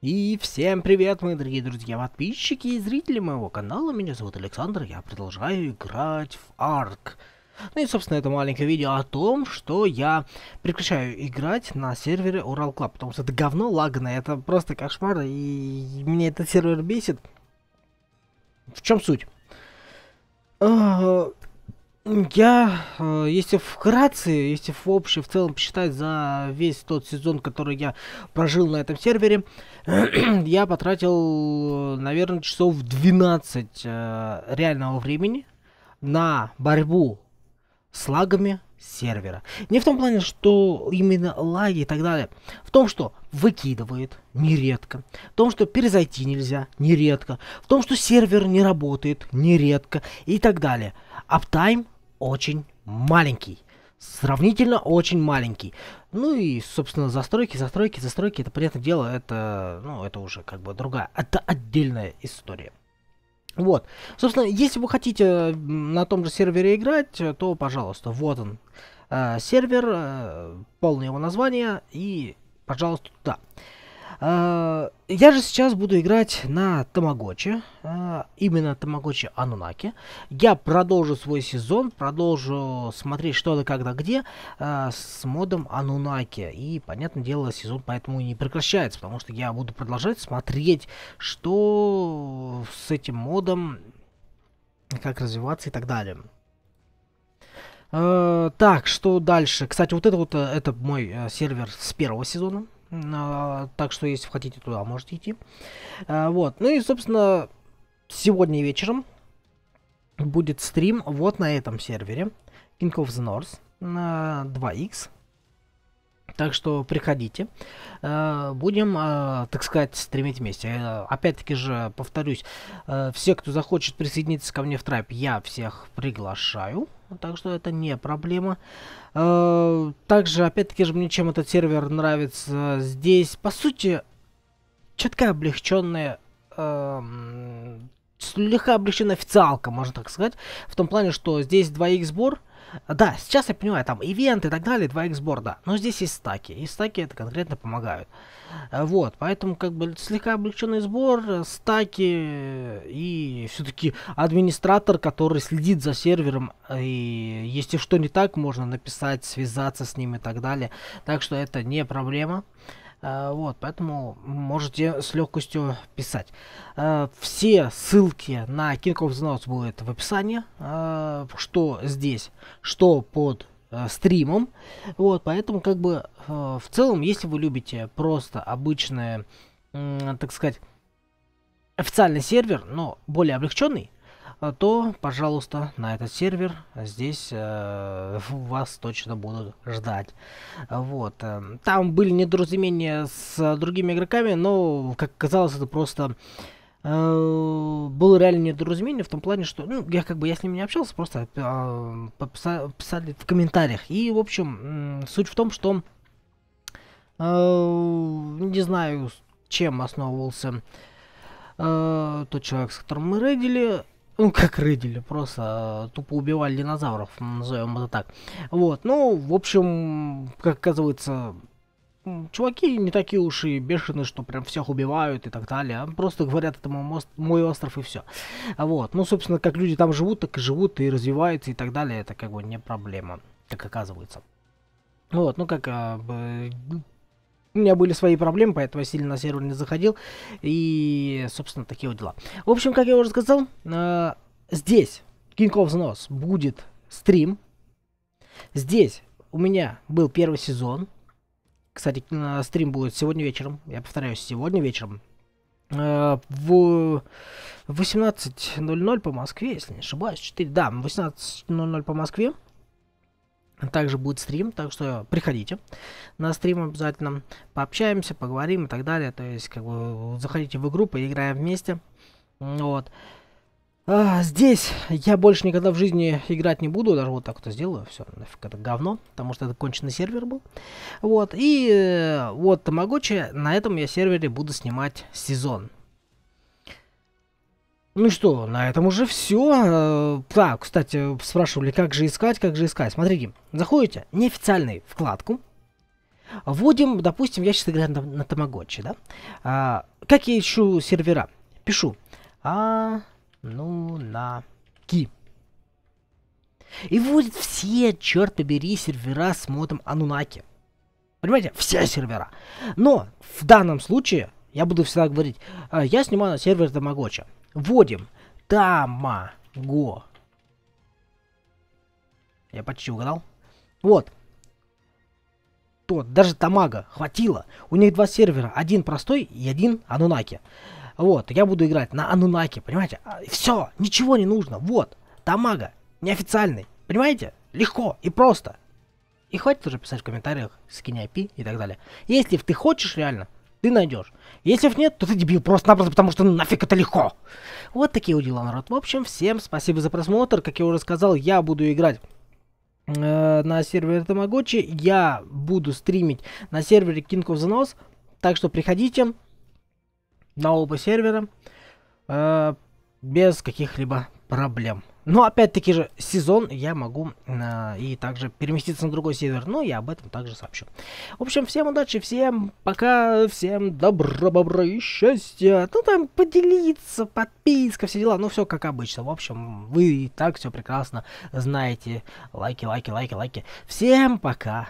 И всем привет, мои дорогие друзья, подписчики и зрители моего канала. Меня зовут Александр, я продолжаю играть в Арк. Ну и, собственно, это маленькое видео о том, что я прекращаю играть на сервере Урал Club, потому что это говно лагное, это просто кошмар, и мне этот сервер бесит. В чем суть? А, я, э, если вкратце, если в общем, в целом посчитать за весь тот сезон, который я прожил на этом сервере, я потратил, наверное, часов 12 э, реального времени на борьбу с лагами сервера. Не в том плане, что именно лаги и так далее. В том, что выкидывает нередко. В том, что перезайти нельзя нередко. В том, что сервер не работает нередко и так далее. Аптайм очень маленький. Сравнительно очень маленький. Ну и, собственно, застройки, застройки, застройки, это, понятное дело, это, ну, это уже как бы другая, это отдельная история. Вот. Собственно, если вы хотите на том же сервере играть, то, пожалуйста, вот он. Э, сервер, э, полное его название и, пожалуйста, туда. А, я же сейчас буду играть на Тамагочи, а, именно Тамагочи Анунаки. Я продолжу свой сезон, продолжу смотреть что то когда где а, с модом Анунаки. И, понятное дело, сезон поэтому и не прекращается, потому что я буду продолжать смотреть, что с этим модом, как развиваться и так далее. Так, что дальше? Кстати, вот это вот э, это мой э, сервер с первого сезона. А, так что, если хотите туда, можете идти. А, вот. Ну и, собственно, сегодня вечером будет стрим вот на этом сервере. King of the North на 2x. Так что приходите. Э, будем, э, так сказать, стремить вместе. Э, опять-таки же, повторюсь, все, кто захочет присоединиться ко мне в трайп, я всех приглашаю. Так что это не проблема. Также, опять-таки же, мне чем этот сервер нравится здесь. По сути, четко облегченная слегка облегченная официалка, можно так сказать, в том плане, что здесь 2х сбор, да, сейчас я понимаю, там ивент и так далее, два эксборда. Но здесь есть стаки, и стаки это конкретно помогают. Э, вот, поэтому как бы слегка облегченный сбор, э, стаки и все-таки администратор, который следит за сервером, э, и если что не так, можно написать, связаться с ним и так далее. Так что это не проблема. А, вот, поэтому можете с легкостью писать. А, все ссылки на King of the Notes будут в описании, а, что здесь, что под э, стримом. Вот, поэтому как бы э, в целом, если вы любите просто обычное, так сказать, официальный сервер, но более облегченный, а то, пожалуйста, на этот сервер здесь э, вас точно будут ждать. Вот. Э, там были недоразумения с другими игроками, но, как казалось, это просто э, было реально недоразумение в том плане, что, ну, я как бы, я с ними не общался, просто э, писали в комментариях. И, в общем, суть в том, что, э, не знаю, чем основывался э, тот человек, с которым мы рейдили, ну, как рыдили, просто э, тупо убивали динозавров, назовем это так. Вот, ну, в общем, как оказывается, чуваки не такие уж и бешеные, что прям всех убивают и так далее. А просто говорят, это мой, мост, мой остров и все. Вот, ну, собственно, как люди там живут, так и живут, и развиваются и так далее, это как бы не проблема, как оказывается. Вот, ну, как э, у меня были свои проблемы, поэтому я сильно на сервер не заходил. И, собственно, такие вот дела. В общем, как я уже сказал, э, здесь King of the Nose будет стрим. Здесь у меня был первый сезон. Кстати, э, стрим будет сегодня вечером. Я повторяюсь, сегодня вечером. Э, в 18.00 по Москве, если не ошибаюсь. 4, да, 18.00 по Москве. Также будет стрим, так что приходите на стрим обязательно, пообщаемся, поговорим и так далее. То есть, как бы, заходите в игру, поиграем вместе. Вот. А, здесь я больше никогда в жизни играть не буду, даже вот так вот сделаю, все, нафиг это говно, потому что это конченый сервер был. Вот, и э, вот Тамагочи, на этом я сервере буду снимать сезон. Ну что, на этом уже все. Так, э, кстати, спрашивали, как же искать, как же искать. Смотрите, заходите, неофициальную вкладку. Вводим, допустим, я сейчас играю на, на Тамагочи, да? А, как я ищу сервера? Пишу. А, ну, на ки. И вводит все, черт побери, сервера с модом Анунаки. Понимаете? Все сервера. Но в данном случае я буду всегда говорить, «Э, я снимаю на сервер Тамагочи. Вводим. Тамаго. Я почти угадал. Вот. Тот даже Тамага хватило. У них два сервера. Один простой и один Анунаки. Вот, я буду играть на Анунаке, понимаете? А, Все, ничего не нужно. Вот, Тамага, неофициальный. Понимаете? Легко и просто. И хватит уже писать в комментариях скинь IP и так далее. Если ты хочешь реально, ты найдешь. Если нет, то ты дебил просто-напросто, потому что нафиг это легко. Вот такие у дела, народ. В общем, всем спасибо за просмотр. Как я уже сказал, я буду играть э, на сервере Тамагочи. Я буду стримить на сервере King of the Nose. Так что приходите на оба сервера э, без каких-либо проблем. Но опять-таки же, сезон я могу э, и также переместиться на другой сервер, но я об этом также сообщу. В общем, всем удачи, всем пока, всем добро, добро и счастья. Ну там поделиться, подписка, все дела, ну все как обычно. В общем, вы и так все прекрасно знаете. Лайки, лайки, лайки, лайки. Всем пока.